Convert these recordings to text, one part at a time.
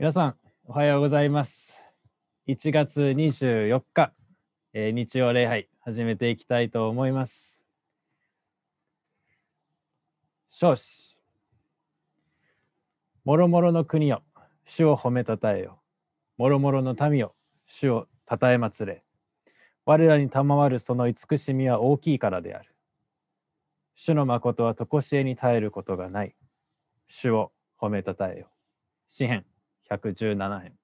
皆さん、おはようございます。1月24日、えー、日曜礼拝、始めていきたいと思います。少子、もろもろの国よ、主を褒めたたえよ。もろもろの民よ、主をたたえまつれ。我らに賜るその慈しみは大きいからである。主の誠はとこしえに耐えることがない。主を褒めたたえよ。詩編117円。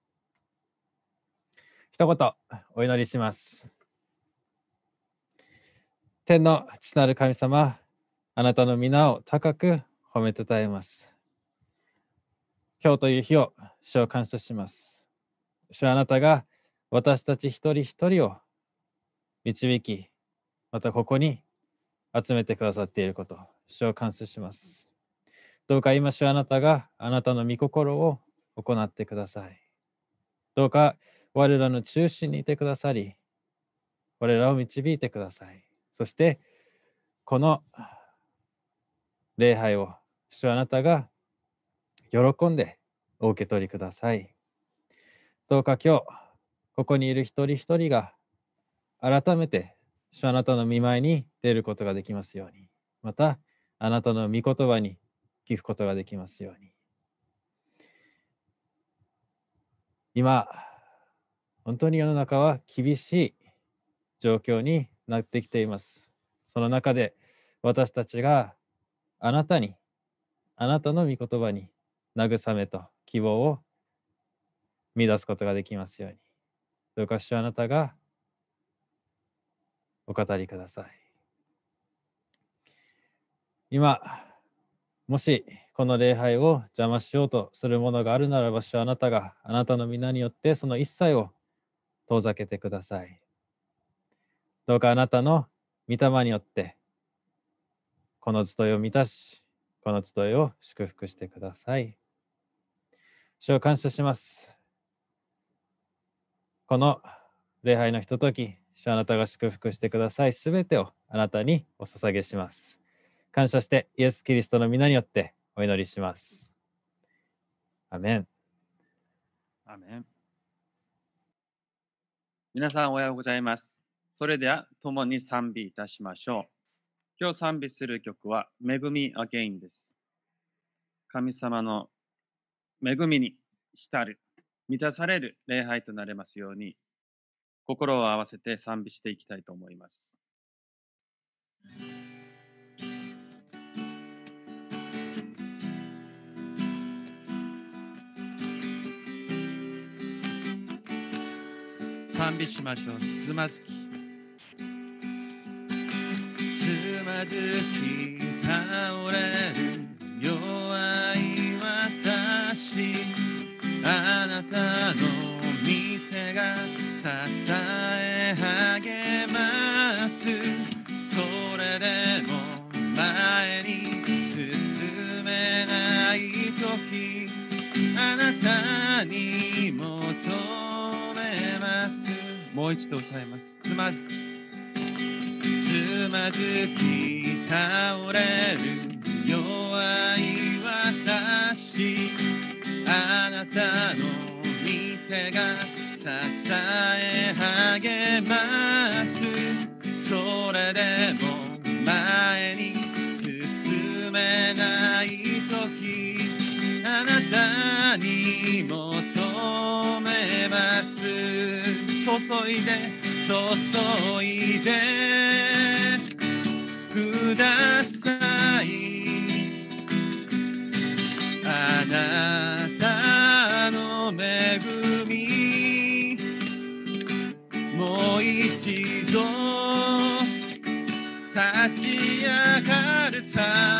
一言お祈りします。天の父なる神様、あなたの皆を高く褒めたたえます。今日という日を主を感謝します。主あなたが私たち一人一人を導き、またここに集めてくださっていること、主を感謝します。どうか今、主あなたがあなたの御心を行ってください。どうか我らの中心にいてくださり、我らを導いてください。そして、この礼拝を、主あなたが喜んでお受け取りください。どうか今日、ここにいる一人一人が、改めて、主あなたの見舞いに出ることができますように、また、あなたの御言葉に聞くことができますように。今、本当に世の中は厳しい状況になってきています。その中で私たちがあなたに、あなたの御言葉に慰めと希望を見出すことができますように。どうかしあなたがお語りください。今、もしこの礼拝を邪魔しようとするものがあるならば、主はあなたがあなたの皆によってその一切を遠ざけてください。どうかあなたの御霊によって、この集いを満たし、この集いを祝福してください。主を感謝します。この礼拝のひととき、主あなたが祝福してください。すべてをあなたにお捧げします。感謝して、イエス・キリストの皆によってお祈りします。アメン。アメン。皆さん、おはようございます。それでは、共に賛美いたしましょう。今日賛美する曲は、恵みアゲインです。神様の恵みに浸る、満たされる礼拝となれますように、心を合わせて賛美していきたいと思います。담しましょうつまずきつまずき倒れる弱い私あなたの見てが支え励ますそれでも前に進めない時あなたにももう一度歌いますつまずきつまずき倒れる弱い私あなたの御手が支え励ますそれでも前に進めない時あなたに求めます注いで注いでくださいあなたの恵みもう一度立ち上がるため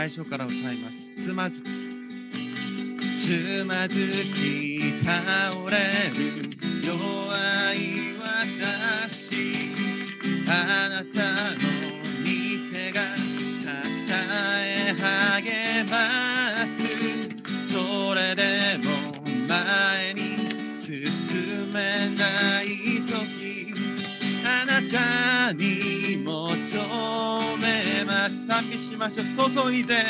最初から歌いますつまずきつまずき倒れる弱い私あなたの御手が支え励ますそれでも前に進めない時たに求めます賛しましょう注いで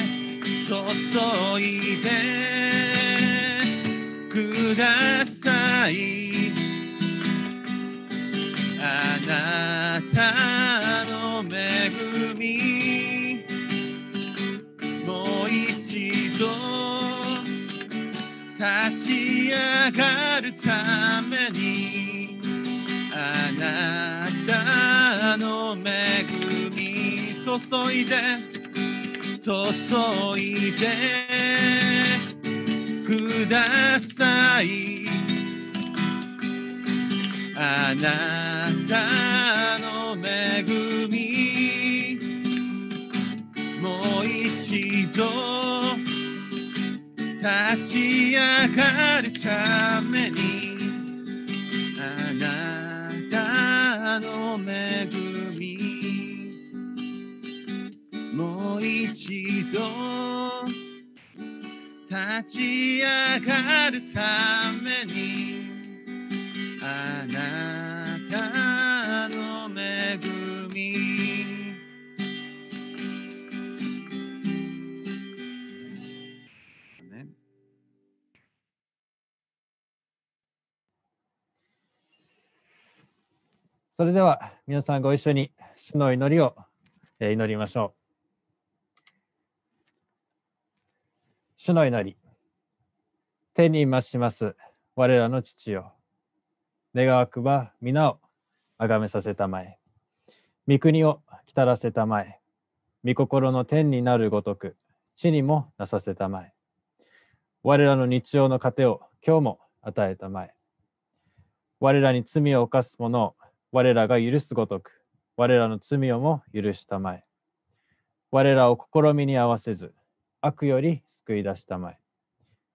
注いでくださいあなたの恵みもう一度立ち上がるためにあなたの恵み注いで注いでくださいあなたの恵みもう一度立ち上がるためにの恵みもう一度立ち上がるためにあなたそれでは皆さんご一緒に主の祈りを祈りましょう。主の祈り、天に増します我らの父よ。願わくば皆を崇めさせたまえ。御国を来たらせたまえ。御心の天になるごとく、地にもなさせたまえ。我らの日常の糧を今日も与えたまえ。我らに罪を犯す者を我らが許すごとく、我らの罪をも許したまえ。我らを試みに合わせず、悪より救い出したまえ。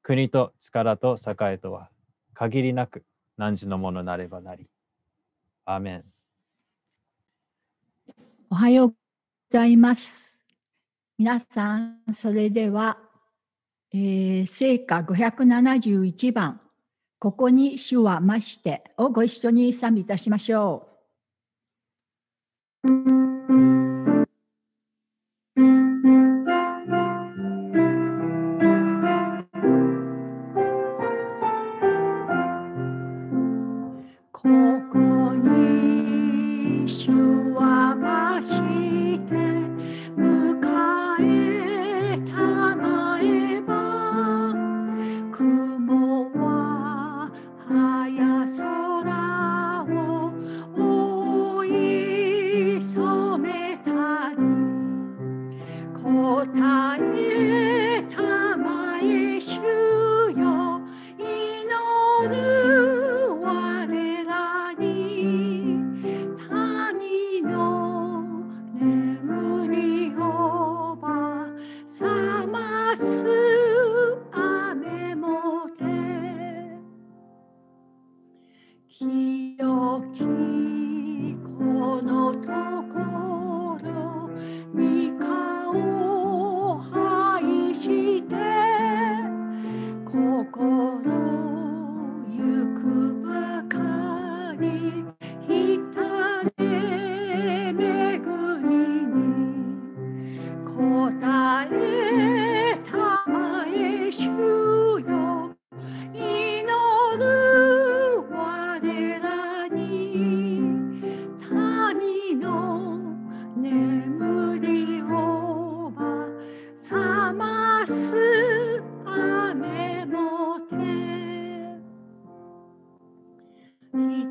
国と力と栄えとは、限りなく汝のものなればなり。アメン。おはようございます。皆さん、それでは、えー、聖歌571番。ここに主はましてをご一緒に賛美いたしましょう。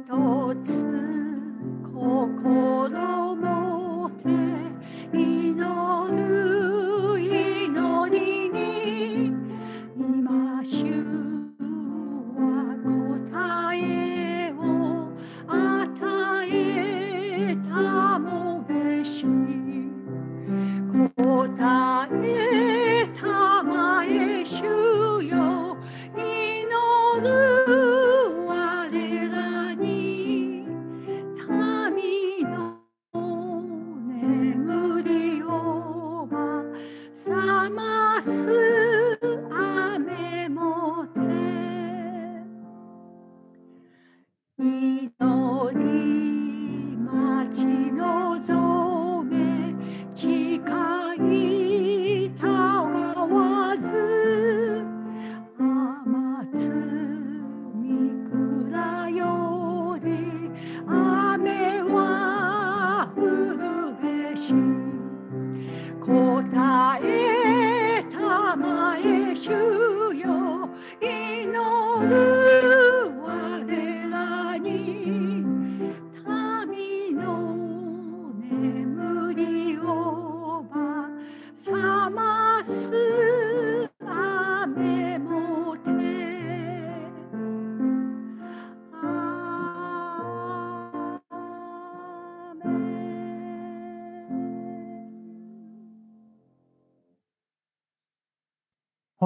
tots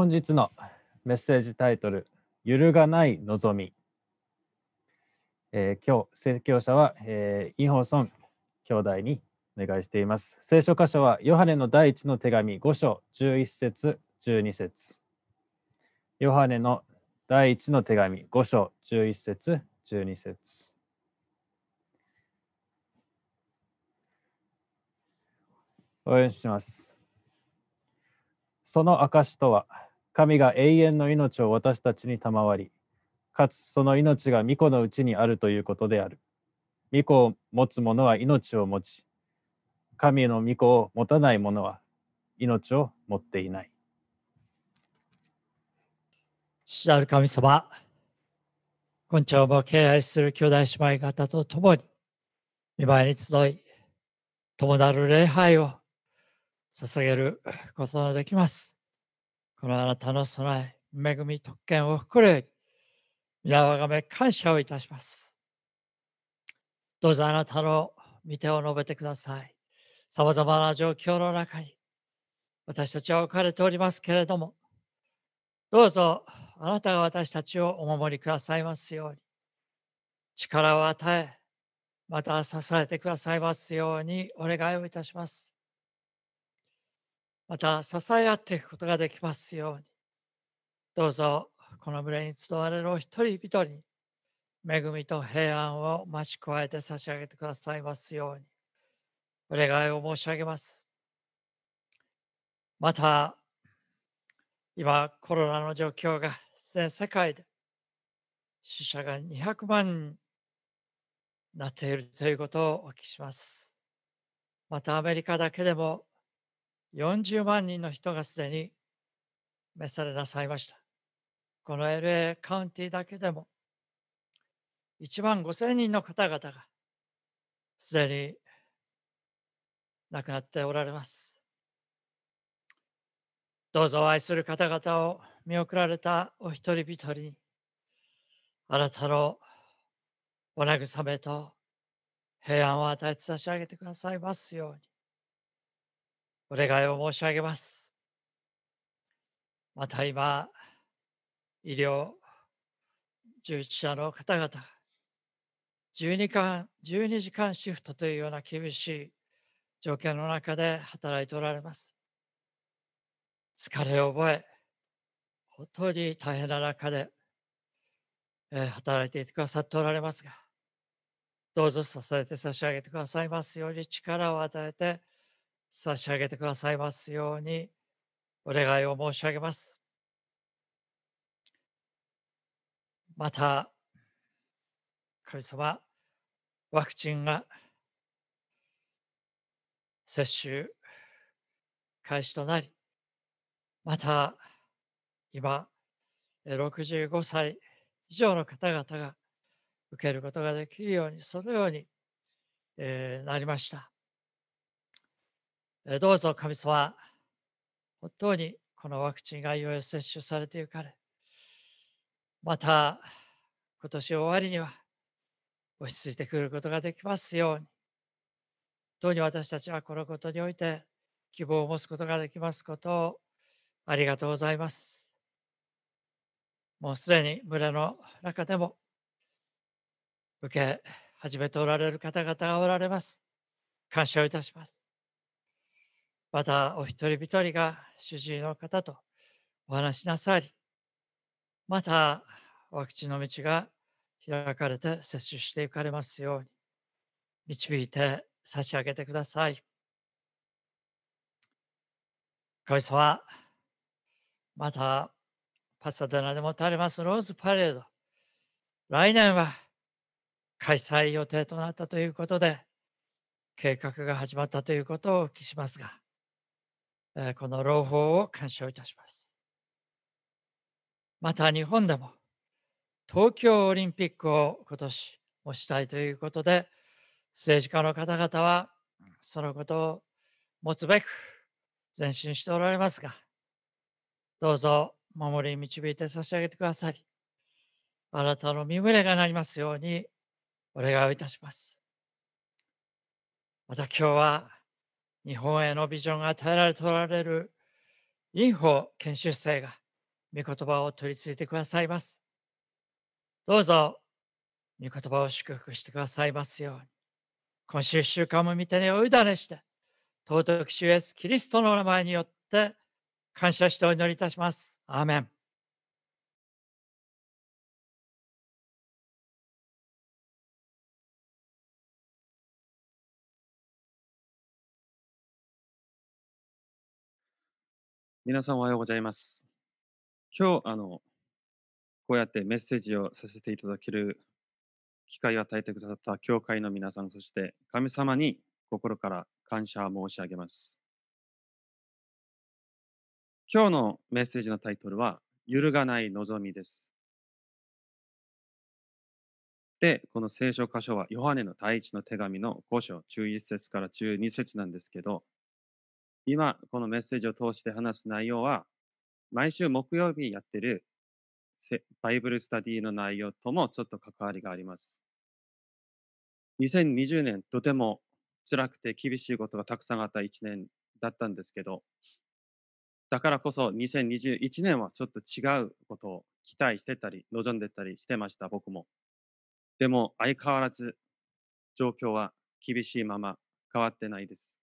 本日のメッセージタイトル「揺るがない望み」えー、今日説教者は、えー、インホソン兄弟にお願いしています聖書箇所はヨハネの第一の手紙5章11節12節ヨハネの第一の手紙5章11節12節応援しますその証とは神が永遠の命を私たちに賜り、かつその命が御子のうちにあるということである。御子を持つ者は命を持ち、神の御子を持たない者は命を持っていない。父ある神様、今朝も敬愛する兄弟姉妹方と共に、見舞いに集い、共なる礼拝を捧げることができます。このあなたの備え、恵み、特権を含む、皆わがめ感謝をいたします。どうぞあなたの御手を述べてください。さまざまな状況の中に、私たちは置かれておりますけれども、どうぞあなたが私たちをお守りくださいますように、力を与え、また支えてくださいますようにお願いをいたします。また支え合っていくことができますようにどうぞこの群れに集われるお一人一人に恵みと平安を増し加えて差し上げてくださいますようにお願いを申し上げますまた今コロナの状況が全世界で死者が200万になっているということをお聞きしますまたアメリカだけでも40万人の人がすでに召されなさいました。この LA カウンティだけでも1万5千人の方々がすでに亡くなっておられます。どうぞお愛する方々を見送られたお一人一人にあなたのお慰めと平安を与えて差し上げてくださいますように。お願いを申し上げます。また今、医療従事者の方々、12, 間12時間シフトというような厳しい状況の中で働いておられます。疲れを覚え、本当に大変な中で、えー、働いていてくださっておられますが、どうぞ支えて差し上げてくださいますように力を与えて、差し上げてくださいますようにお願いを申し上げます。また、神様、ワクチンが接種開始となり、また今、65歳以上の方々が受けることができるように、そのように、えー、なりました。どうぞ神様、本当にこのワクチンがいよいよ接種されていかれ、また今年終わりには落ち着いてくることができますように、本当に私たちはこのことにおいて希望を持つことができますことをありがとうございます。もうすでに村の中でも受け始めておられる方々がおられます。感謝をいたします。またお一人一人が主治医の方とお話しなさり、またワクチンの道が開かれて接種していかれますように、導いて差し上げてください。神様、またパサデナでもたれますローズパレード、来年は開催予定となったということで、計画が始まったということをお聞きしますが、この朗報を鑑賞いたします。また日本でも東京オリンピックを今年もしたいということで政治家の方々はそのことを持つべく前進しておられますがどうぞ守り導いて差し上げてくださりあなたの身胸がなりますようにお願いをいたします。また今日は日本へのビジョンが与えられておられるインフ研修生が御言葉を取り付いてくださいます。どうぞ御言葉を祝福してくださいますように。今週1週間も見てねお委ねして、尊く主イエスキリストの名前によって感謝してお祈りいたします。アーメン。皆さんおはようございます。今日、あの、こうやってメッセージをさせていただける機会を与えてくださった教会の皆さん、そして神様に心から感謝申し上げます。今日のメッセージのタイトルは、揺るがない望みです。で、この聖書箇所は、ヨハネの第一の手紙の5章、11節から12節なんですけど、今、このメッセージを通して話す内容は、毎週木曜日やってるバイブルスタディの内容ともちょっと関わりがあります。2020年、とても辛くて厳しいことがたくさんあった1年だったんですけど、だからこそ2021年はちょっと違うことを期待してたり、望んでたりしてました、僕も。でも相変わらず状況は厳しいまま変わってないです。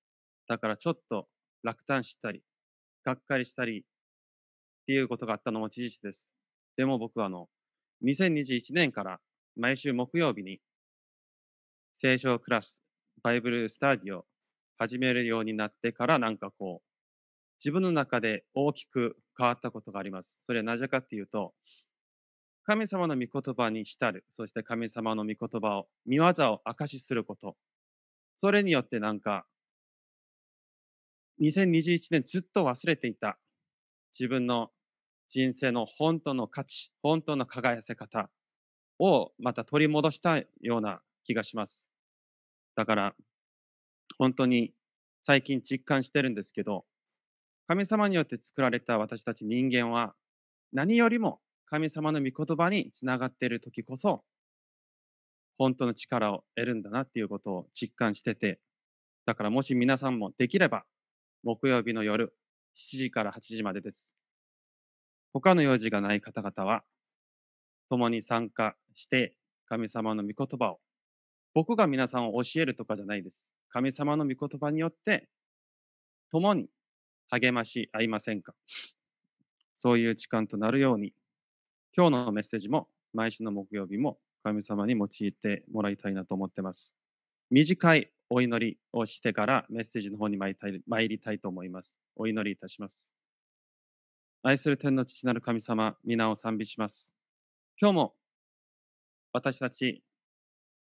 だからちょっと落胆したり、がっかりしたりっていうことがあったのも事実です。でも僕はあの、2021年から毎週木曜日に聖書クラス、バイブルスタディを始めるようになってからなんかこう、自分の中で大きく変わったことがあります。それはなぜかっていうと、神様の御言葉に浸る、そして神様の御言葉を、見業を証しすること。それによってなんか2021年ずっと忘れていた自分の人生の本当の価値、本当の輝かせ方をまた取り戻したような気がします。だから、本当に最近実感してるんですけど、神様によって作られた私たち人間は、何よりも神様の御言葉につながっている時こそ、本当の力を得るんだなっていうことを実感してて、だからもし皆さんもできれば、木曜日の夜7時から8時までです。他の用事がない方々は、共に参加して神様の御言葉を、僕が皆さんを教えるとかじゃないです。神様の御言葉によって、共に励まし合いませんかそういう時間となるように、今日のメッセージも毎週の木曜日も神様に用いてもらいたいなと思ってます。短いお祈りをしてからメッセージの方に参りたいと思います。お祈りいたします。愛する天の父なる神様、皆を賛美します。今日も私たち、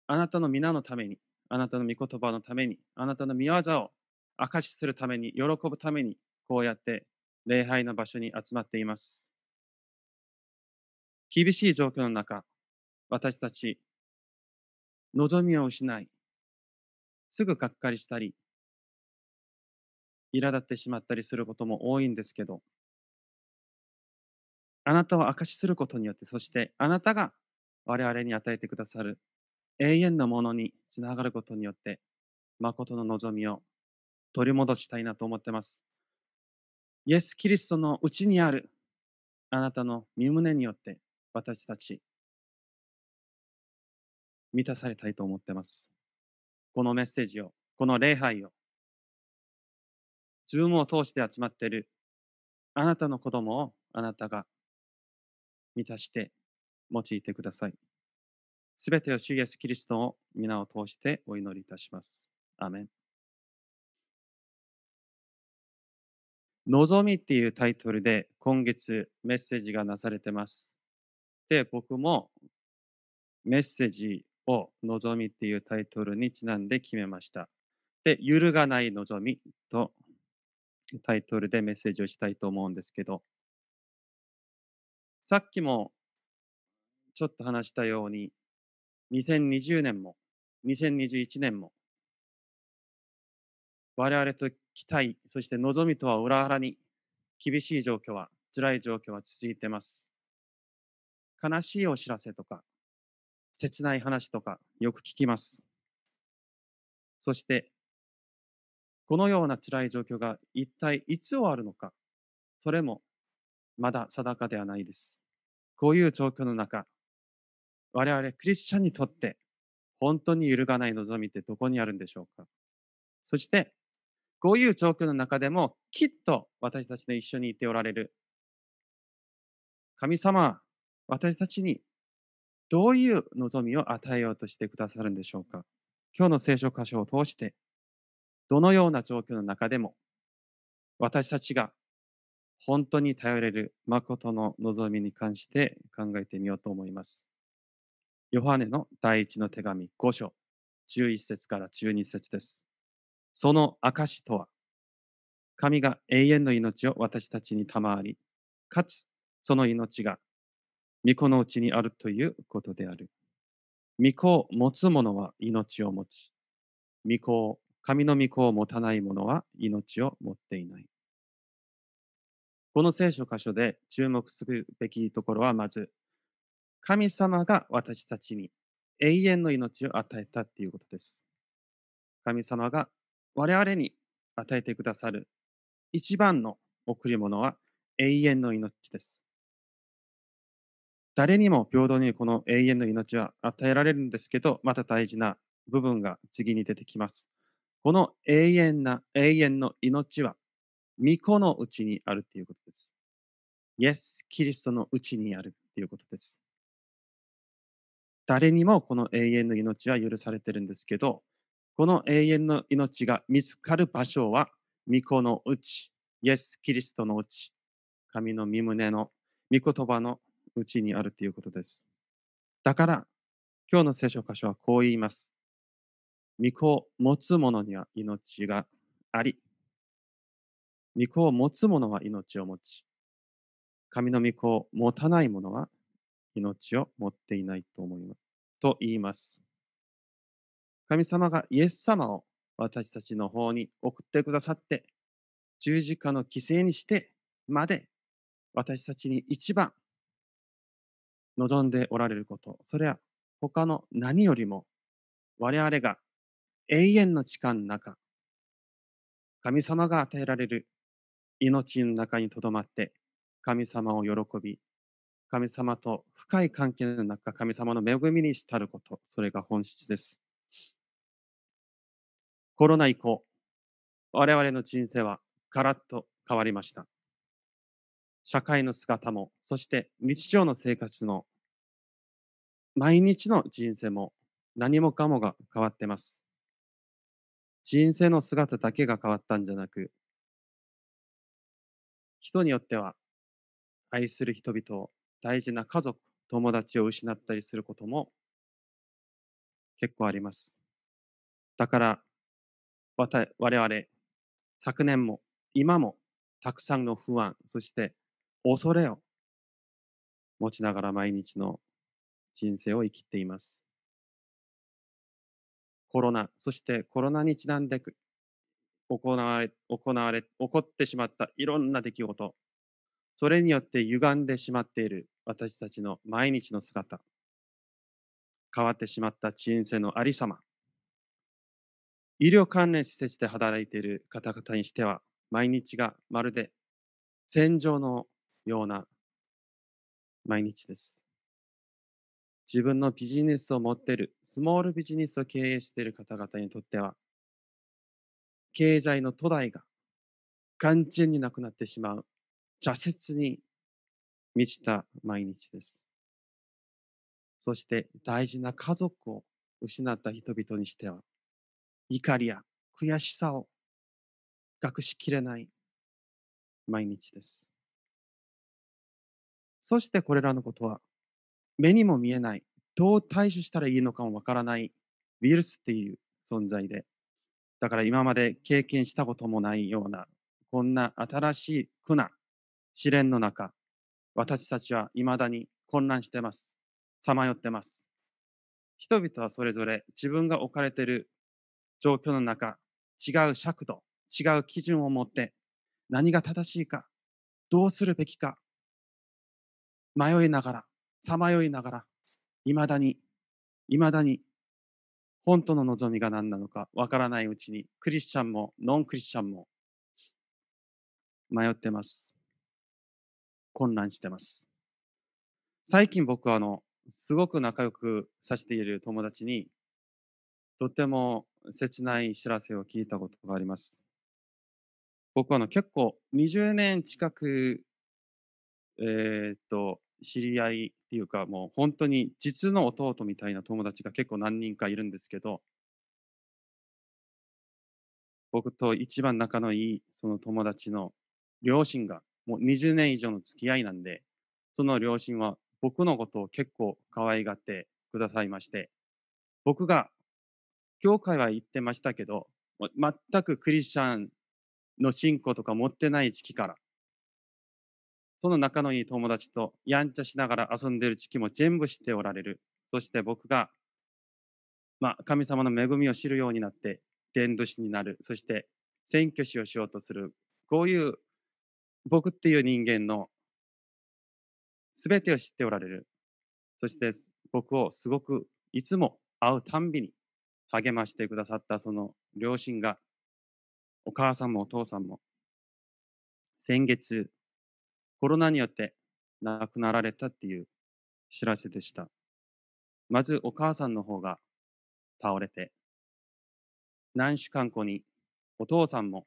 あなたの皆のために、あなたの御言葉のために、あなたの御業を証しするために、喜ぶために、こうやって礼拝の場所に集まっています。厳しい状況の中、私たち、望みを失い、すぐがっかりしたり、苛立ってしまったりすることも多いんですけど、あなたを証しすることによって、そしてあなたが我々に与えてくださる永遠のものにつながることによって、誠の望みを取り戻したいなと思ってます。イエス・キリストのうちにあるあなたの身胸によって私たち満たされたいと思ってます。このメッセージを、この礼拝を、ズームを通して集まっている、あなたの子供をあなたが満たして用いてください。すべてを主イエスキリストを皆を通してお祈りいたします。アメン。望みっていうタイトルで今月メッセージがなされてます。で、僕もメッセージを「望み」っていうタイトルにちなんで決めました。で、揺るがない望みとタイトルでメッセージをしたいと思うんですけど、さっきもちょっと話したように、2020年も2021年も我々と期待、そして望みとは裏腹に厳しい状況は、辛い状況は続いてます。悲しいお知らせとか、切ない話とかよく聞きます。そして、このような辛い状況が一体いつ終わるのか、それもまだ定かではないです。こういう状況の中、我々クリスチャンにとって本当に揺るがない望みってどこにあるんでしょうかそして、こういう状況の中でもきっと私たちの一緒にいておられる神様、私たちにどういう望みを与えようとしてくださるんでしょうか今日の聖書箇所を通して、どのような状況の中でも、私たちが本当に頼れる誠の望みに関して考えてみようと思います。ヨハネの第一の手紙5章11節から12節です。その証とは、神が永遠の命を私たちに賜り、かつその命が御子のうちにあるということである。御子を持つ者は命を持ち、御子を、神の御子を持たない者は命を持っていない。この聖書箇所で注目するべきところはまず、神様が私たちに永遠の命を与えたということです。神様が我々に与えてくださる一番の贈り物は永遠の命です。誰にも平等にこの永遠の命は与えられるんですけど、また大事な部分が次に出てきます。この永遠な、永遠の命は、御子のうちにあるということです。イエス・キリストのうちにあるということです。誰にもこの永遠の命は許されてるんですけど、この永遠の命が見つかる場所は、御子のうち、イエス・キリストのうち、神の御胸の、御言葉のうちにあるということです。だから、今日の聖書箇所はこう言います。御子を持つ者には命があり、御子を持つ者は命を持ち、神の御子を持たない者は命を持っていないと思います。と言います。神様がイエス様を私たちの方に送ってくださって、十字架の犠牲にしてまで私たちに一番望んでおられること、それは他の何よりも我々が永遠の時間の中、神様が与えられる命の中にとどまって、神様を喜び、神様と深い関係の中、神様の恵みにしたること、それが本質です。コロナ以降、我々の人生はカラッと変わりました。社会の姿も、そして日常の生活の、毎日の人生も何もかもが変わってます。人生の姿だけが変わったんじゃなく、人によっては愛する人々を大事な家族、友達を失ったりすることも結構あります。だから、我々、昨年も今もたくさんの不安、そして恐れを持ちながら毎日の人生を生きています。コロナ、そしてコロナにちなんで行われ、行われ、起こってしまったいろんな出来事、それによって歪んでしまっている私たちの毎日の姿、変わってしまった人生のありさま、医療関連施設で働いている方々にしては、毎日がまるで戦場のような毎日です。自分のビジネスを持っている、スモールビジネスを経営している方々にとっては、経済の途絶が完全になくなってしまう、挫折に満ちた毎日です。そして大事な家族を失った人々にしては、怒りや悔しさを隠しきれない毎日です。そしてこれらのことは、目にも見えない、どう対処したらいいのかもわからないウイルスっていう存在で、だから今まで経験したこともないような、こんな新しい苦難、試練の中、私たちは未だに混乱してます。さまよってます。人々はそれぞれ自分が置かれている状況の中、違う尺度、違う基準を持って、何が正しいか、どうするべきか、迷いながら、さまよいながら、いまだに、いまだに、本当の望みが何なのかわからないうちに、クリスチャンもノンクリスチャンも迷ってます。混乱してます。最近僕はあの、すごく仲良くさせている友達に、とても切ない知らせを聞いたことがあります。僕はあの結構20年近く、えー、っと、知り合いっていうか、もう本当に実の弟みたいな友達が結構何人かいるんですけど、僕と一番仲のいいその友達の両親がもう20年以上の付き合いなんで、その両親は僕のことを結構可愛がってくださいまして、僕が教会は行ってましたけど、全くクリスチャンの信仰とか持ってない時期から、その仲のいい友達とやんちゃしながら遊んでいる時期も全部知っておられる。そして僕が、まあ、神様の恵みを知るようになって、伝道師になる。そして、選挙師をしようとする。こういう、僕っていう人間の全てを知っておられる。そして、僕をすごく、いつも会うたんびに励ましてくださったその両親が、お母さんもお父さんも、先月、コロナによって亡くなられたっていう知らせでした。まずお母さんの方が倒れて、何週間後にお父さんも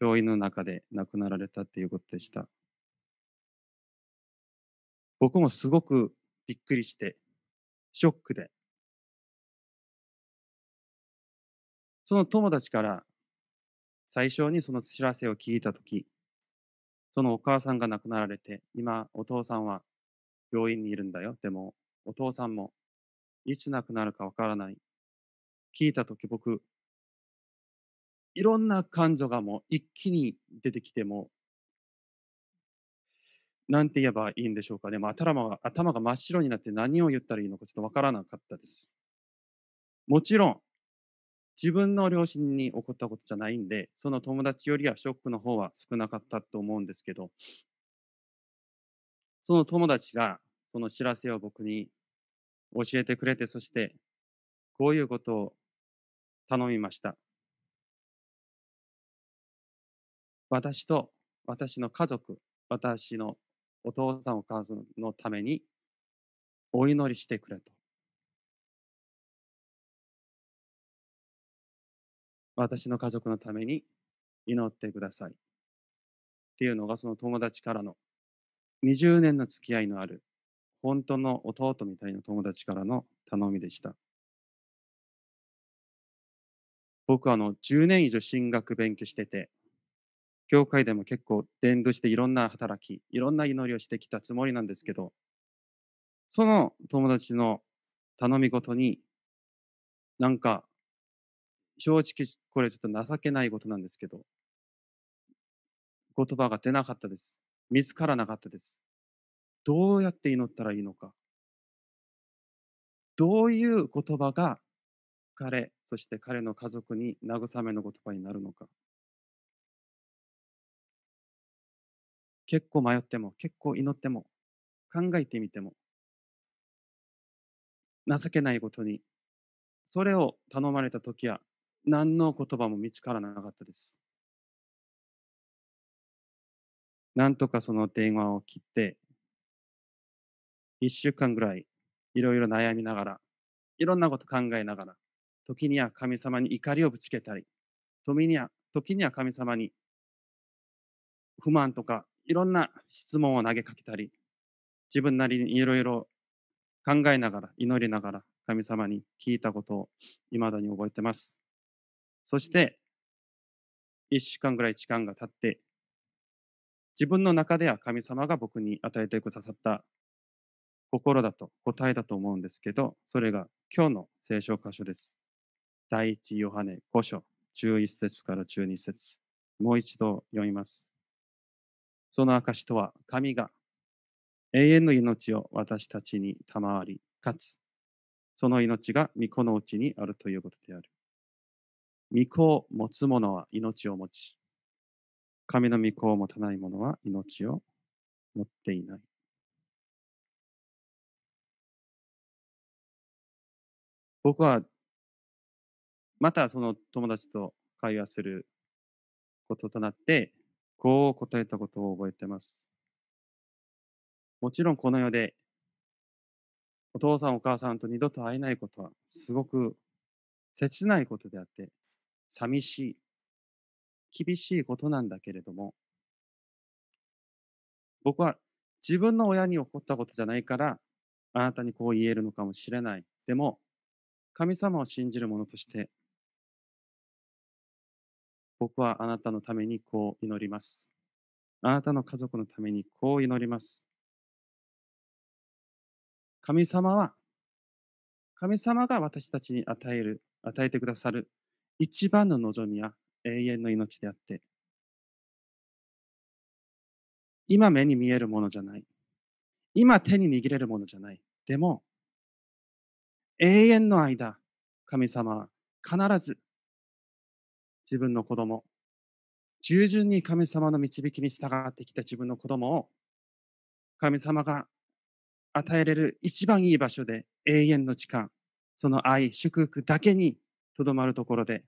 病院の中で亡くなられたっていうことでした。僕もすごくびっくりして、ショックで。その友達から最初にその知らせを聞いたとき、そのお母さんが亡くなられて、今お父さんは病院にいるんだよ。でもお父さんもいつ亡くなるかわからない。聞いたとき僕、いろんな感情がもう一気に出てきても、なんて言えばいいんでしょうかね。も頭が頭が真っ白になって何を言ったらいいのかちょっとわからなかったです。もちろん、自分の両親に起こったことじゃないんで、その友達よりはショックの方は少なかったと思うんですけど、その友達がその知らせを僕に教えてくれて、そしてこういうことを頼みました。私と私の家族、私のお父さんお母さんのためにお祈りしてくれと。私の家族のために祈ってください。っていうのがその友達からの20年の付き合いのある本当の弟みたいな友達からの頼みでした。僕はあの10年以上進学勉強してて、教会でも結構伝道していろんな働き、いろんな祈りをしてきたつもりなんですけど、その友達の頼みごとに、なんか正直、これちょっと情けないことなんですけど、言葉が出なかったです。見つからなかったです。どうやって祈ったらいいのか。どういう言葉が彼、そして彼の家族に慰めの言葉になるのか。結構迷っても、結構祈っても、考えてみても、情けないことに、それを頼まれた時や、何の言葉も見つからなかったです。なんとかその電話を切って、一週間ぐらいいろいろ悩みながら、いろんなこと考えながら、時には神様に怒りをぶつけたり、時には時には神様に不満とかいろんな質問を投げかけたり、自分なりにいろいろ考えながら、祈りながら、神様に聞いたことを未だに覚えてます。そして、一週間ぐらい時間が経って、自分の中では神様が僕に与えてくださった心だと、答えだと思うんですけど、それが今日の聖書箇所です。第一ヨハネ5章11節から12節もう一度読みます。その証とは、神が永遠の命を私たちに賜り、かつ、その命が御子のうちにあるということである。御子を持つ者は命を持ち、神の御子を持たない者は命を持っていない。僕は、またその友達と会話することとなって、こう答えたことを覚えてます。もちろんこの世で、お父さんお母さんと二度と会えないことは、すごく切ないことであって、寂しい、厳しいことなんだけれども、僕は自分の親に起こったことじゃないから、あなたにこう言えるのかもしれない。でも、神様を信じる者として、僕はあなたのためにこう祈ります。あなたの家族のためにこう祈ります。神様は、神様が私たちに与える、与えてくださる一番の望みは永遠の命であって、今目に見えるものじゃない。今手に握れるものじゃない。でも、永遠の間、神様は必ず自分の子供、従順に神様の導きに従ってきた自分の子供を、神様が与えれる一番いい場所で永遠の時間、その愛、祝福だけにとどまるところで、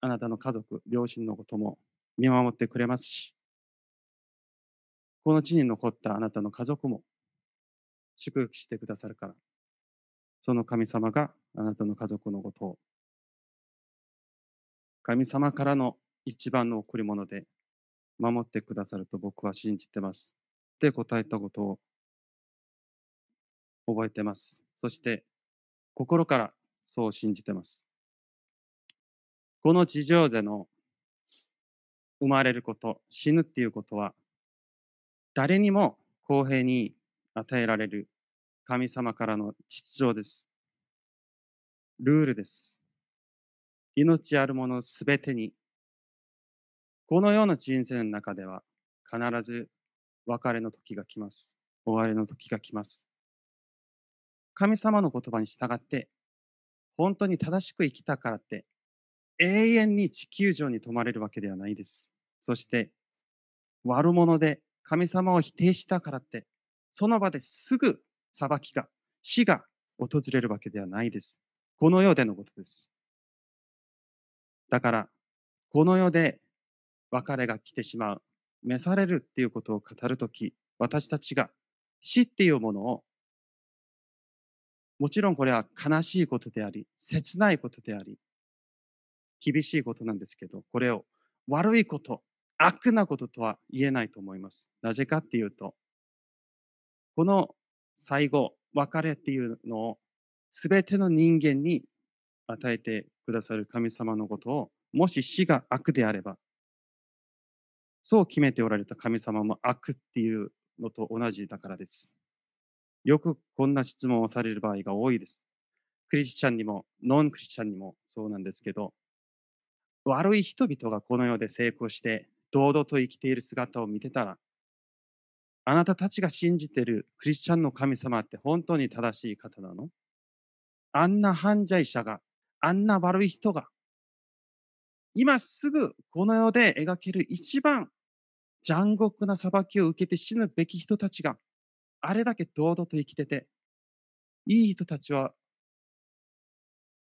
あなたの家族、両親のことも見守ってくれますし、この地に残ったあなたの家族も祝福してくださるから、その神様があなたの家族のことを、神様からの一番の贈り物で守ってくださると僕は信じてます。って答えたことを覚えてます。そして、心からそう信じてます。この地上での生まれること、死ぬっていうことは、誰にも公平に与えられる神様からの秩序です。ルールです。命あるものすべてに、このような人生の中では必ず別れの時が来ます。終わりの時が来ます。神様の言葉に従って本当に正しく生きたからって、永遠に地球上に泊まれるわけではないです。そして、悪者で神様を否定したからって、その場ですぐ裁きが、死が訪れるわけではないです。この世でのことです。だから、この世で別れが来てしまう、召されるっていうことを語るとき、私たちが死っていうものをもちろんこれは悲しいことであり、切ないことであり、厳しいことなんですけど、これを悪いこと、悪なこととは言えないと思います。なぜかっていうと、この最後、別れっていうのを全ての人間に与えてくださる神様のことを、もし死が悪であれば、そう決めておられた神様も悪っていうのと同じだからです。よくこんな質問をされる場合が多いです。クリスチャンにも、ノンクリスチャンにもそうなんですけど、悪い人々がこの世で成功して、堂々と生きている姿を見てたら、あなたたちが信じているクリスチャンの神様って本当に正しい方なのあんな犯罪者が、あんな悪い人が、今すぐこの世で描ける一番残酷な裁きを受けて死ぬべき人たちが、あれだけ堂々と生きてて、いい人たちは、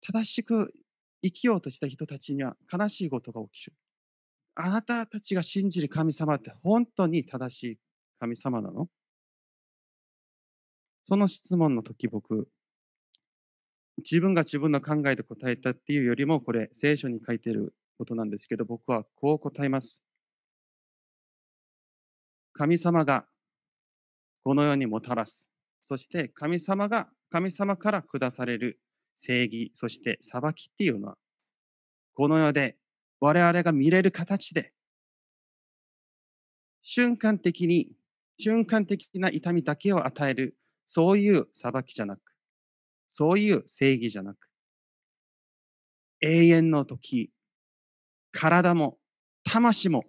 正しく生きようとした人たちには悲しいことが起きる。あなたたちが信じる神様って本当に正しい神様なのその質問の時僕、自分が自分の考えで答えたっていうよりも、これ、聖書に書いてることなんですけど、僕はこう答えます。神様がこの世にもたらす。そして神様が、神様から下される正義、そして裁きっていうのは、この世で我々が見れる形で、瞬間的に、瞬間的な痛みだけを与える、そういう裁きじゃなく、そういう正義じゃなく、永遠の時、体も魂も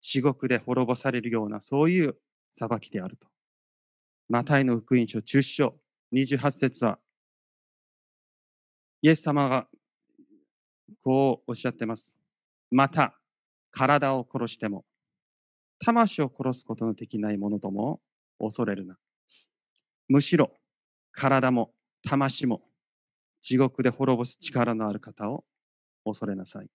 地獄で滅ぼされるような、そういう裁きであると。マタイの福音書10章28節は、イエス様がこうおっしゃってます。また、体を殺しても、魂を殺すことのできないものとも恐れるな。むしろ、体も魂も地獄で滅ぼす力のある方を恐れなさい。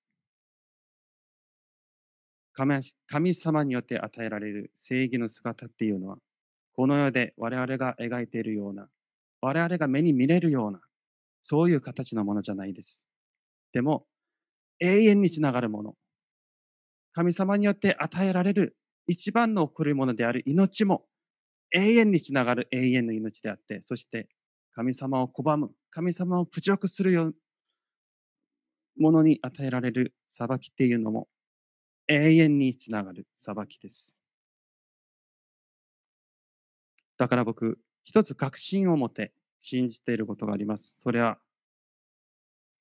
神様によって与えられる正義の姿っていうのはこの世で我々が描いているような、我々が目に見れるような、そういう形のものじゃないです。でも、永遠につながるもの。神様によって与えられる一番の贈り物である命も、永遠につながる永遠の命であって、そして神様を拒む、神様を侮辱するよものに与えられる裁きっていうのも、永遠につながる裁きです。だから僕、一つ確信を持って信じていることがあります。それは、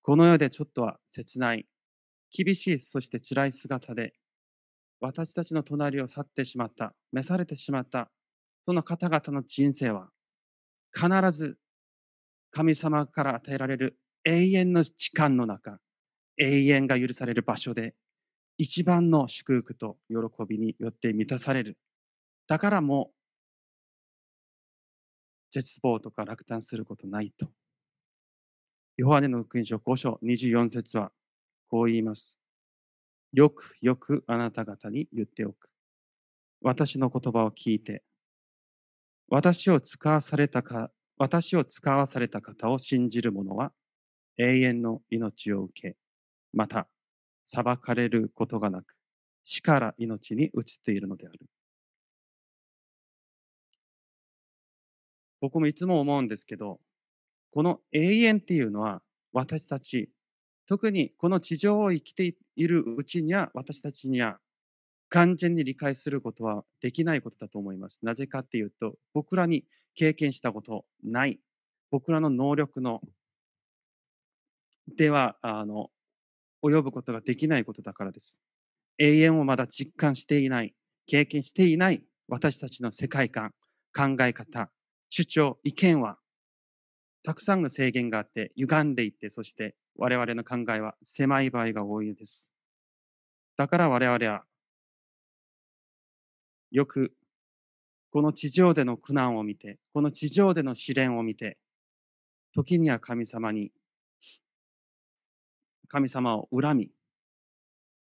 この世でちょっとは切ない、厳しい、そして辛い姿で、私たちの隣を去ってしまった、召されてしまった、その方々の人生は、必ず神様から与えられる永遠の時間の中、永遠が許される場所で、一番の祝福と喜びによって満たされる。だからも絶望とか落胆することないと。ヨハネの福音書5章24節はこう言います。よくよくあなた方に言っておく。私の言葉を聞いて、私を使わされたか、私を使わされた方を信じる者は永遠の命を受け、また裁かれることがなく、死から命に移っているのである。僕もいつも思うんですけど、この永遠っていうのは私たち、特にこの地上を生きているうちには私たちには完全に理解することはできないことだと思います。なぜかっていうと、僕らに経験したことない、僕らの能力のでは、あの、及ぶことができないことだからです。永遠をまだ実感していない、経験していない私たちの世界観、考え方、主張、意見は、たくさんの制限があって、歪んでいって、そして我々の考えは狭い場合が多いです。だから我々は、よく、この地上での苦難を見て、この地上での試練を見て、時には神様に、神様を恨み、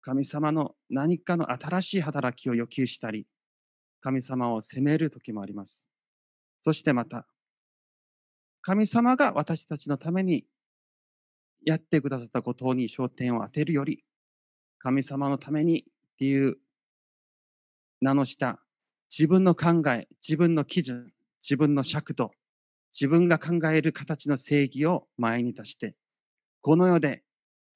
神様の何かの新しい働きを要求したり、神様を責める時もあります。そしてまた、神様が私たちのためにやってくださったことに焦点を当てるより、神様のためにっていう名の下、自分の考え、自分の基準、自分の尺度、自分が考える形の正義を前に出して、この世で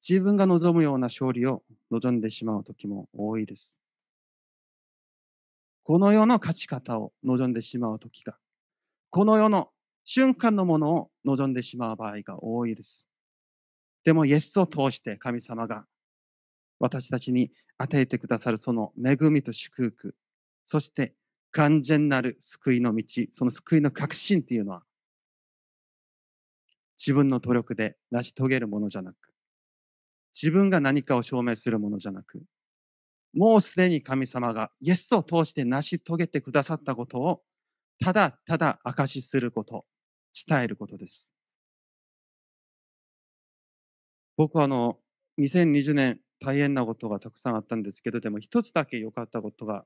自分が望むような勝利を望んでしまう時も多いです。この世の勝ち方を望んでしまう時がこの世の瞬間のものを望んでしまう場合が多いです。でも、イエスを通して神様が私たちに与えてくださるその恵みと祝福、そして完全なる救いの道、その救いの確信っていうのは、自分の努力で成し遂げるものじゃなく、自分が何かを証明するものじゃなく、もうすでに神様がイエスを通して成し遂げてくださったことをただただ証しすること、伝えることです。僕はあの、2020年大変なことがたくさんあったんですけど、でも一つだけ良かったことが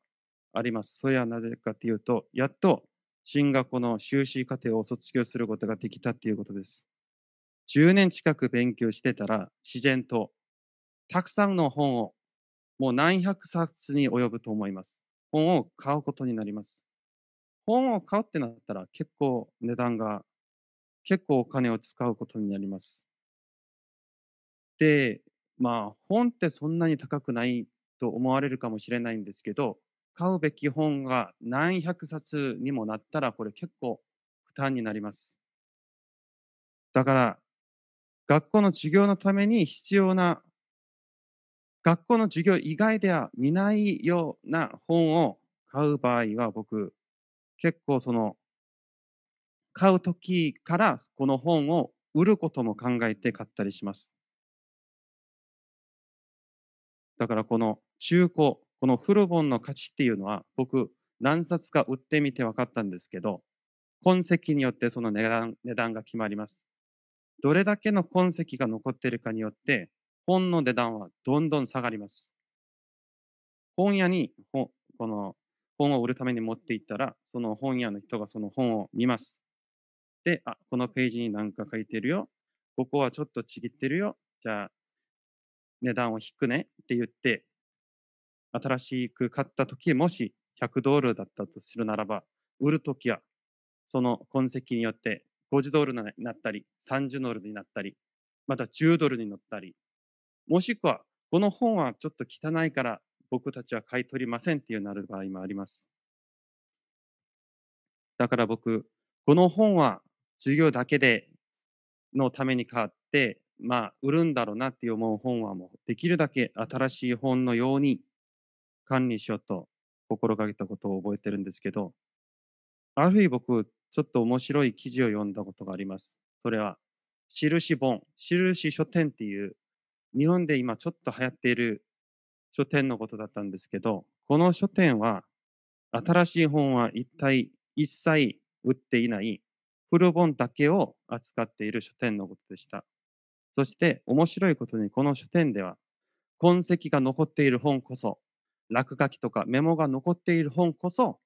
あります。それはなぜかというと、やっと進学校の修士課程を卒業することができたということです。10年近く勉強してたら、自然とたくさんの本をもう何百冊に及ぶと思います。本を買うことになります。本を買うってなったら結構値段が、結構お金を使うことになります。で、まあ本ってそんなに高くないと思われるかもしれないんですけど、買うべき本が何百冊にもなったらこれ結構負担になります。だから、学校の授業のために必要な、学校の授業以外では見ないような本を買う場合は僕、結構その、買う時からこの本を売ることも考えて買ったりします。だからこの中古、この古本の価値っていうのは僕何冊か売ってみて分かったんですけど、痕跡によってその値段値段が決まります。どれだけの痕跡が残っているかによって、本の値段はどんどん下がります。本屋に、この本を売るために持っていったら、その本屋の人がその本を見ます。で、あ、このページに何か書いてるよ。ここはちょっとちぎってるよ。じゃあ、値段を引くねって言って、新しく買った時、もし100ドルだったとするならば、売る時は、その痕跡によって50ドルになったり、30ドルになったり、また10ドルになったり、もしくは、この本はちょっと汚いから僕たちは買い取りませんっていうなる場合もあります。だから僕、この本は授業だけでのために買って、まあ、売るんだろうなって思う本はもう、できるだけ新しい本のように管理しようと心がけたことを覚えてるんですけど、ある日僕、ちょっと面白い記事を読んだことがあります。それは、印本、印書店っていう、日本で今ちょっと流行っている書店のことだったんですけど、この書店は、新しい本は一体一切売っていない古本だけを扱っている書店のことでした。そして面白いことにこの書店では痕跡が残っている本こそ、落書きとかメモが残っている本こそ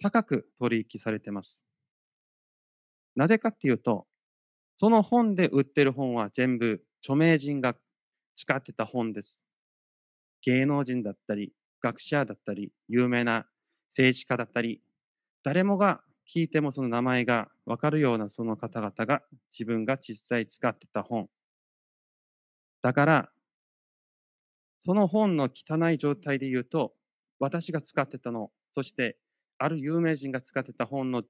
高く取引されてます。なぜかっていうと、その本で売ってる本は全部著名人が使ってた本です。芸能人だったり、学者だったり、有名な政治家だったり、誰もが聞いてもその名前がわかるようなその方々が自分が実際使ってた本。だから、その本の汚い状態で言うと、私が使ってたの、そしてある有名人が使ってた本の、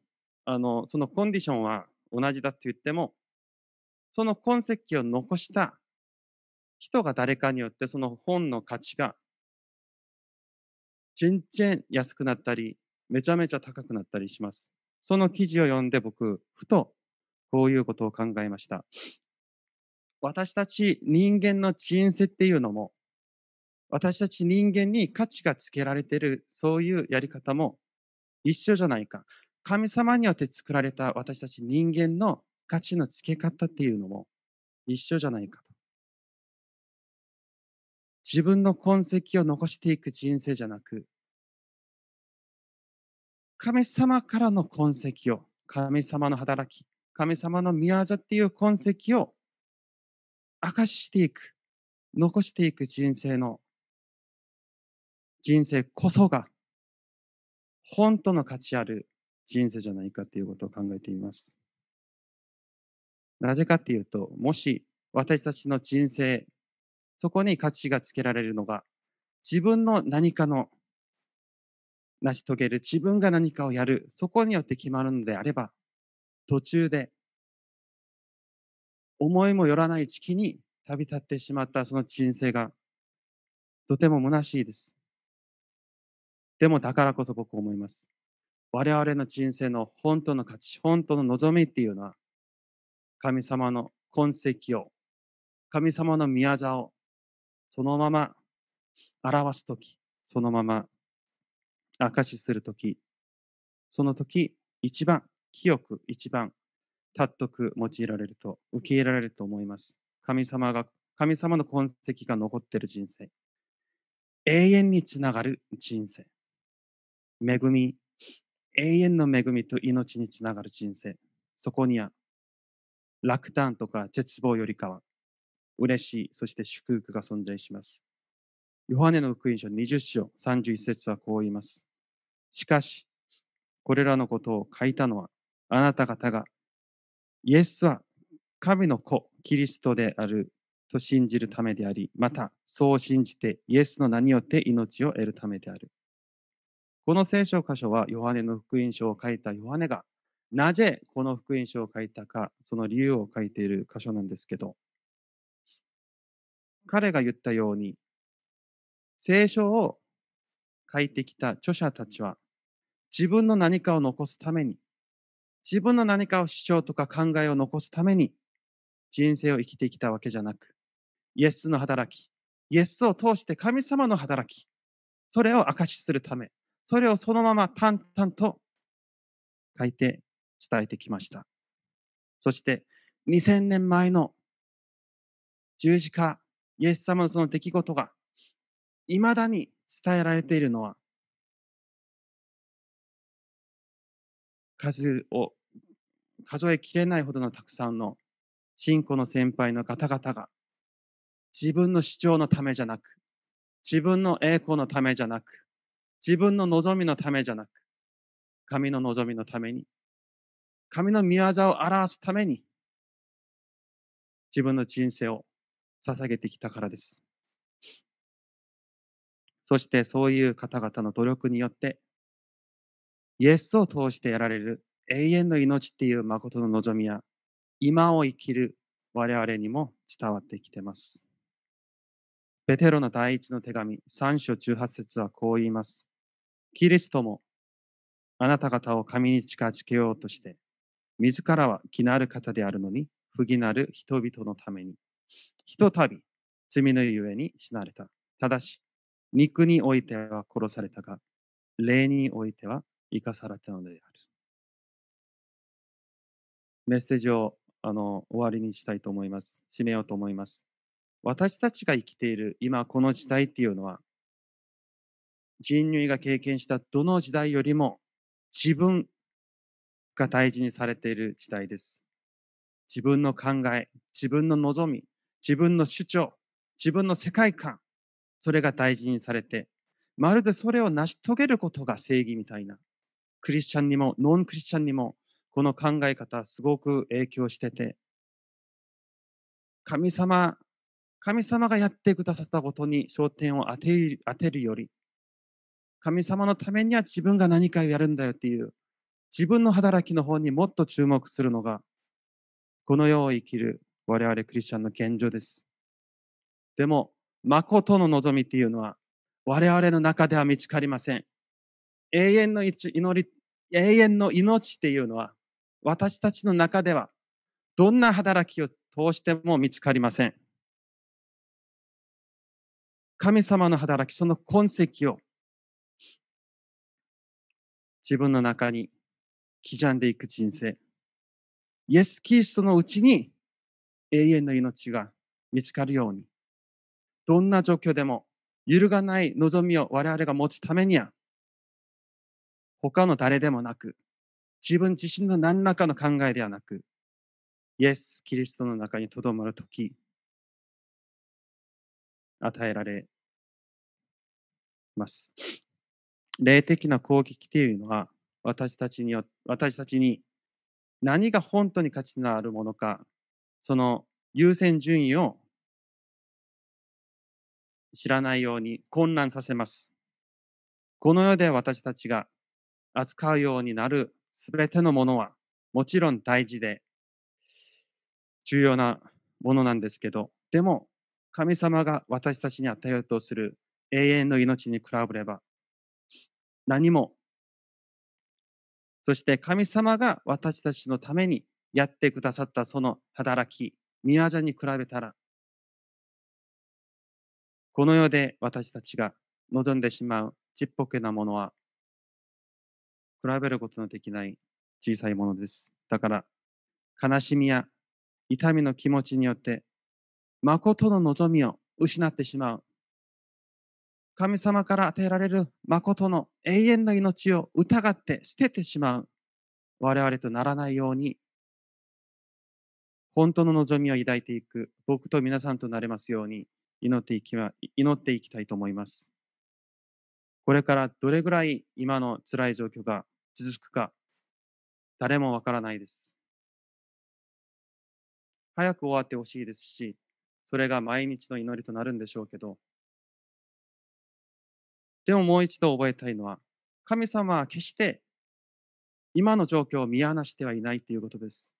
あの、そのコンディションは同じだって言っても、その痕跡を残した人が誰かによってその本の価値が、全然安くなったり、めちゃめちゃ高くなったりします。その記事を読んで僕、ふとこういうことを考えました。私たち人間の人生っていうのも、私たち人間に価値がつけられている、そういうやり方も一緒じゃないか。神様によって作られた私たち人間の価値のつけ方っていうのも一緒じゃないか。自分の痕跡を残していく人生じゃなく、神様からの痕跡を、神様の働き、神様の宮座っていう痕跡を明かしていく、残していく人生の、人生こそが、本当の価値ある人生じゃないかということを考えています。なぜかっていうと、もし私たちの人生そこに価値がつけられるのが、自分の何かの成し遂げる、自分が何かをやる、そこによって決まるのであれば、途中で思いもよらない時期に旅立ってしまったその人生がとても虚しいです。でもだからこそ僕思います。我々の人生の本当の価値、本当の望みっていうのは、神様の痕跡を、神様の宮座をそのまま表すとき、そのまま証しするとき、そのとき、一番清く、一番尊く用いられると、受け入れられると思います。神様が、神様の痕跡が残っている人生。永遠につながる人生。恵み、永遠の恵みと命につながる人生。そこには、落胆とか絶望よりかは、嬉しい、そして祝福が存在します。ヨハネの福音書20章31節はこう言います。しかし、これらのことを書いたのは、あなた方が、イエスは神の子、キリストであると信じるためであり、また、そう信じてイエスの名によって命を得るためである。この聖書箇所は、ヨハネの福音書を書いたヨハネが、なぜこの福音書を書いたか、その理由を書いている箇所なんですけど、彼が言ったように、聖書を書いてきた著者たちは、自分の何かを残すために、自分の何かを主張とか考えを残すために、人生を生きてきたわけじゃなく、イエスの働き、イエスを通して神様の働き、それを証しするため、それをそのまま淡々と書いて伝えてきました。そして、2000年前の十字架イエス様のその出来事が、未だに伝えられているのは、数を、数えきれないほどのたくさんの信仰の先輩の方々が、自分の主張のためじゃなく、自分の栄光のためじゃなく、自分の望みのためじゃなく、神の望みのために、神の御業を表すために、自分の人生を捧げてきたからです。そしてそういう方々の努力によって、イエスを通してやられる永遠の命っていう誠の望みや、今を生きる我々にも伝わってきています。ペテロの第一の手紙3章18節はこう言います。キリストもあなた方を神に近づけようとして、自らは気なる方であるのに、不義なる人々のためにひとたび罪のゆえに死なれた。ただし、肉においては殺されたが、霊においては生かされたのである。メッセージをあの終わりにしたいと思います。締めようと思います。私たちが生きている今この時代っていうのは、人類が経験したどの時代よりも自分が大事にされている時代です。自分の考え、自分の望み、自分の主張、自分の世界観、それが大事にされて、まるでそれを成し遂げることが正義みたいな、クリスチャンにも、ノンクリスチャンにも、この考え方はすごく影響してて、神様、神様がやってくださったことに焦点を当て当てるより、神様のためには自分が何かをやるんだよっていう、自分の働きの方にもっと注目するのが、この世を生きる我々クリスチャンの現状です。でも、誠の望みっていうのは、我々の中では見つかりません。永遠の祈り、永遠の命っていうのは、私たちの中では、どんな働きを通しても見つかりません。神様の働き、その痕跡を自分の中に刻んでいく人生。イエス・キリストのうちに永遠の命が見つかるように、どんな状況でも揺るがない望みを我々が持つためには、他の誰でもなく、自分自身の何らかの考えではなく、イエス・キリストの中に留まるとき、与えられます。霊的な攻撃というのは、私たちに私たちに何が本当に価値のあるものかその優先順位を知らないように混乱させます。この世で私たちが扱うようになるすべてのものはもちろん大事で重要なものなんですけど、でも神様が私たちに与えようとする永遠の命に比べれば何もそして神様が私たちのためにやってくださったその働き、宮座に比べたら、この世で私たちが望んでしまうちっぽけなものは、比べることのできない小さいものです。だから、悲しみや痛みの気持ちによって、誠の望みを失ってしまう。神様から与えられる誠の永遠の命を疑って捨ててしまう。我々とならないように本当の望みを抱いていく僕と皆さんとなれますように祈っていきま祈っていきたいと思います。これからどれぐらい今の辛い状況が続くか、誰もわからないです。早く終わってほしいですし、それが毎日の祈りとなるんでしょうけど、でももう一度覚えたいのは、神様は決して今の状況を見放してはいないということです。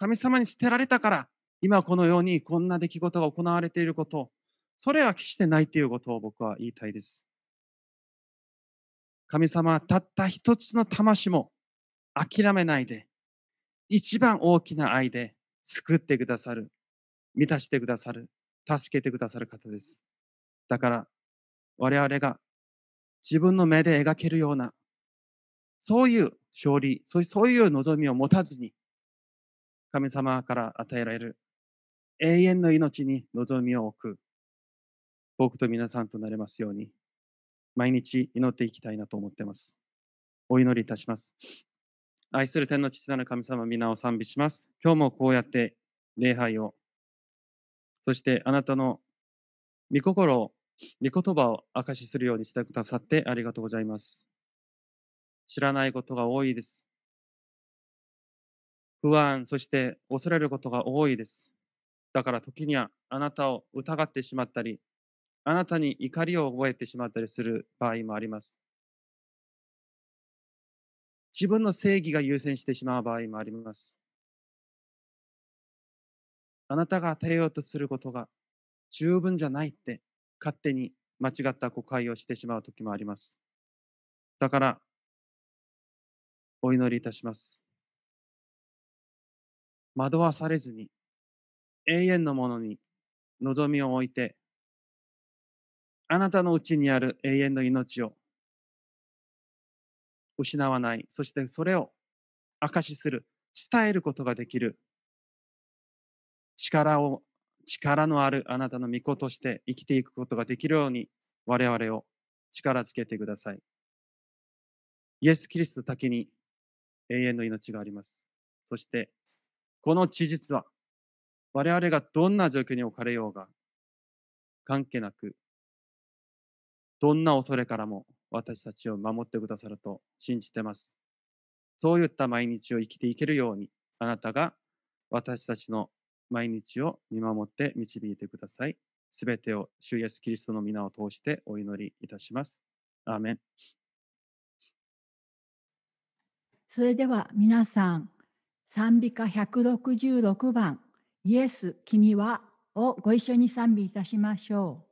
神様に捨てられたから、今このようにこんな出来事が行われていること、それは決してないということを僕は言いたいです。神様はたった一つの魂も諦めないで、一番大きな愛で救ってくださる、満たしてくださる、助けてくださる方です。だから、我々が自分の目で描けるような、そういう勝利、そういう望みを持たずに、神様から与えられる永遠の命に望みを置く僕と皆さんとなれますように毎日祈っていきたいなと思っています。お祈りいたします。愛する天の父なる神様皆を賛美します。今日もこうやって礼拝を、そしてあなたの御心を、御言葉を証しするようにしてくださってありがとうございます。知らないことが多いです。不安、そして恐れることが多いです。だから時にはあなたを疑ってしまったり、あなたに怒りを覚えてしまったりする場合もあります。自分の正義が優先してしまう場合もあります。あなたが与えようとすることが十分じゃないって勝手に間違った誤解をしてしまう時もあります。だから、お祈りいたします。惑わされずに、永遠のものに望みを置いて、あなたのうちにある永遠の命を失わない、そしてそれを証しする、伝えることができる力を、力のあるあなたの御子として生きていくことができるように我々を力つけてください。イエス・キリストだけに永遠の命があります。そしてこの事実は、我々がどんな状況に置かれようが、関係なく、どんな恐れからも私たちを守ってくださると信じてます。そういった毎日を生きていけるように、あなたが私たちの毎日を見守って導いてください。すべてを主イエスキリストの皆を通してお祈りいたします。アーメン。それでは皆さん、賛美歌166番、イエス、君はをご一緒に賛美いたしましょう。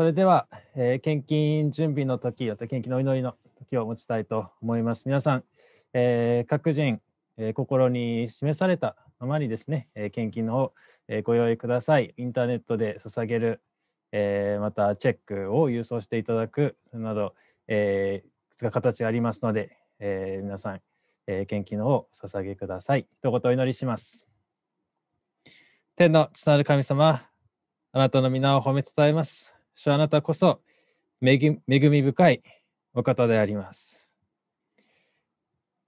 それでは、えー、献金準備の時、また献金の祈りの時を持ちたいと思います。皆さん、えー、各人、えー、心に示されたままにですね、え献金の方、えご用意ください。インターネットで捧げる、えまたチェックを郵送していただくなど、えいくつか形がありますので、え皆さん、え献金の方を捧げください。一言お祈りします。天の父なる神様、あなたの皆を褒めたたえます。主あなたこそ恵み深いお方であります。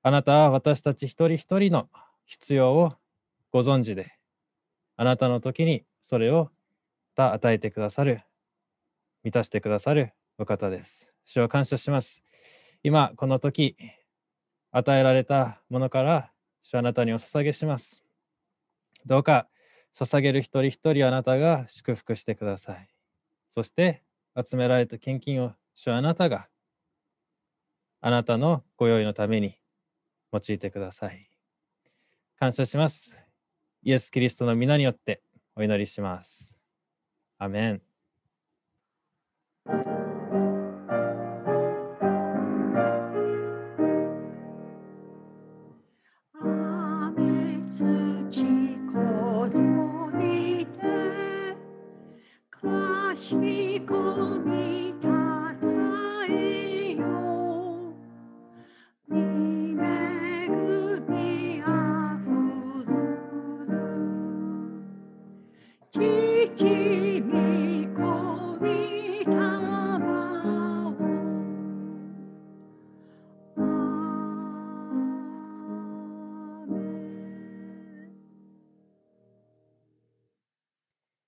あなたは私たち一人一人の必要をご存知で、あなたの時にそれをた与えてくださる、満たしてくださるお方です。主を感謝します。今、この時、与えられたものから、主あなたにお捧げします。どうか、捧げる一人一人あなたが祝福してください。そして集められた献金を主あなたがあなたのご用意のために用いてください。感謝します。イエス・キリストの皆によってお祈りします。アメン。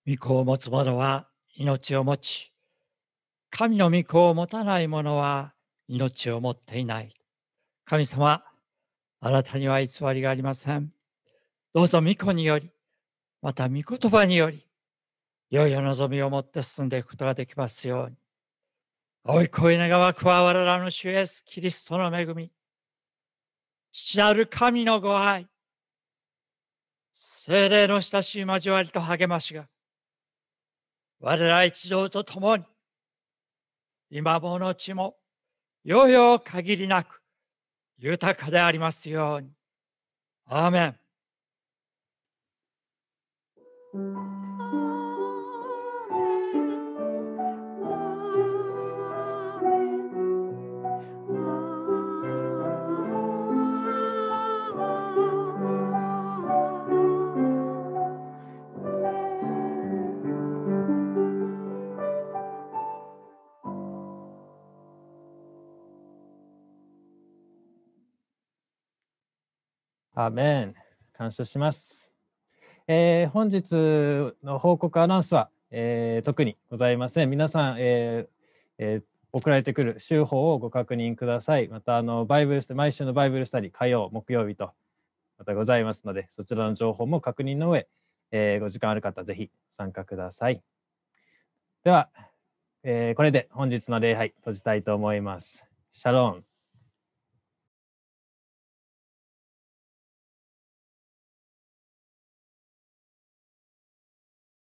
御子を持つ者は命を持ち、神の御子を持たない者は命を持っていない。神様、あなたには偽りがありません。どうぞ御子により、また御言葉により、良いお望みを持って進んでいくことができますように。青い恋長は加わらぬ主イエス・キリストの恵み、父なる神のご愛、精霊の親しい交わりと励ましが、我ら一同と共に、今もの地も、よよ限りなく豊かでありますように。アーメン。アーメン。感謝します。えー、本日の報告アナウンスは、えー、特にございません。皆さん、えーえー、送られてくる週報をご確認ください。またあのバイブル毎週のバイブルスタディ、火曜、木曜日とまたございますので、そちらの情報も確認の上、えー、ご時間ある方、ぜひ参加ください。では、えー、これで本日の礼拝閉じたいと思います。シャローン。